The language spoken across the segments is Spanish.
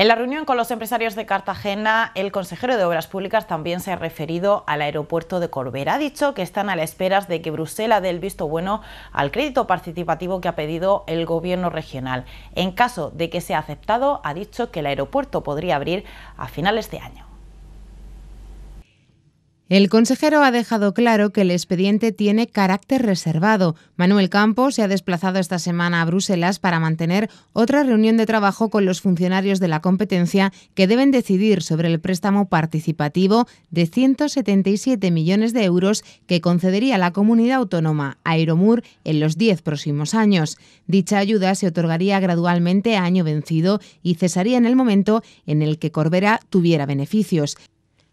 En la reunión con los empresarios de Cartagena, el consejero de Obras Públicas también se ha referido al aeropuerto de Corbera. Ha dicho que están a la espera de que Bruselas dé el visto bueno al crédito participativo que ha pedido el gobierno regional. En caso de que sea aceptado, ha dicho que el aeropuerto podría abrir a finales de año. El consejero ha dejado claro que el expediente tiene carácter reservado. Manuel Campos se ha desplazado esta semana a Bruselas para mantener otra reunión de trabajo con los funcionarios de la competencia que deben decidir sobre el préstamo participativo de 177 millones de euros que concedería la comunidad autónoma Aeromur en los 10 próximos años. Dicha ayuda se otorgaría gradualmente a año vencido y cesaría en el momento en el que Corbera tuviera beneficios.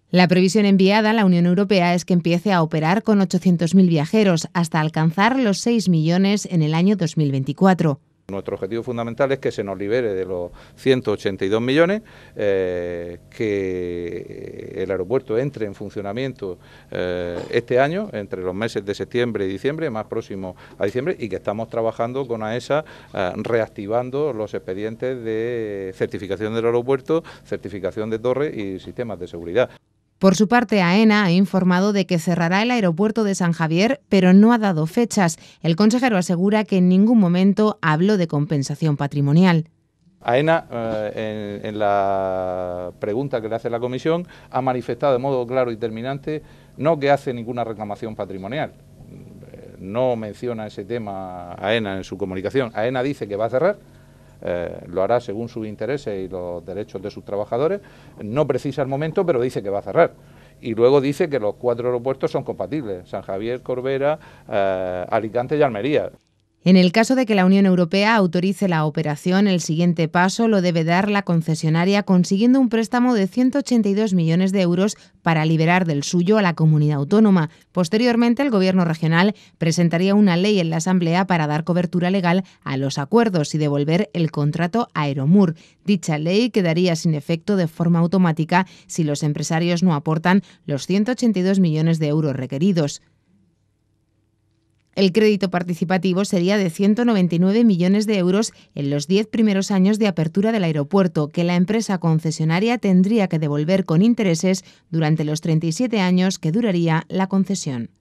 La previsión enviada a la Unión Europea es que empiece a operar con 800.000 viajeros hasta alcanzar los 6 millones en el año 2024. Nuestro objetivo fundamental es que se nos libere de los 182 millones, eh, que el aeropuerto entre en funcionamiento eh, este año, entre los meses de septiembre y diciembre, más próximo a diciembre, y que estamos trabajando con AESA e eh, reactivando los expedientes de certificación del aeropuerto, certificación de torres y sistemas de seguridad. Por su parte, AENA ha informado de que cerrará el aeropuerto de San Javier, pero no ha dado fechas. El consejero asegura que en ningún momento habló de compensación patrimonial. AENA, eh, en, la pregunta que le hace la comisión, ha manifestado de modo claro y terminante no que hace ninguna reclamación patrimonial. Eh, no menciona ese tema AENA en su comunicación. AENA dice que va a cerrar, eh, lo hará según sus intereses y los derechos de sus trabajadores, no precisa el momento, pero dice que va a cerrar. Y luego dice que los cuatro aeropuertos son compatibles, San Javier, Corbera, eh, Alicante y Almería. En el caso de que la Unión Europea autorice la operación, el siguiente paso lo debe dar la concesionaria consiguiendo un préstamo de 182 millones de euros para liberar del suyo a la comunidad autónoma. Posteriormente, el Gobierno regional presentaría una ley en la Asamblea para dar cobertura legal a los acuerdos y devolver el contrato a Aeromur. Dicha ley quedaría sin efecto de forma automática si los empresarios no aportan los 182 millones de euros requeridos. El crédito participativo sería de 199 millones de euros en los 10 primeros años de apertura del aeropuerto, que la empresa concesionaria tendría que devolver con intereses durante los 37 años que duraría la concesión.